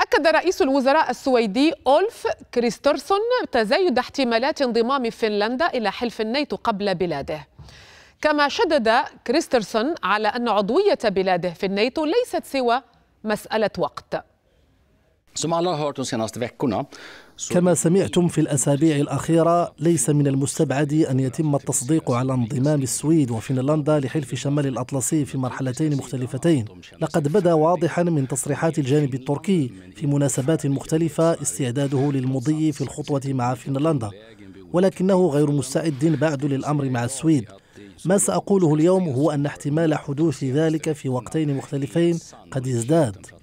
أكد رئيس الوزراء السويدي أولف كريستورسون تزايد احتمالات انضمام فنلندا إلى حلف الناتو قبل بلاده كما شدد كريسترسون على أن عضوية بلاده في الناتو ليست سوى مسألة وقت كما سمعتم في الأسابيع الأخيرة ليس من المستبعد أن يتم التصديق على انضمام السويد وفنلندا لحلف شمال الأطلسي في مرحلتين مختلفتين لقد بدا واضحا من تصريحات الجانب التركي في مناسبات مختلفة استعداده للمضي في الخطوة مع فنلندا ولكنه غير مستعد بعد للأمر مع السويد ما سأقوله اليوم هو أن احتمال حدوث ذلك في وقتين مختلفين قد ازداد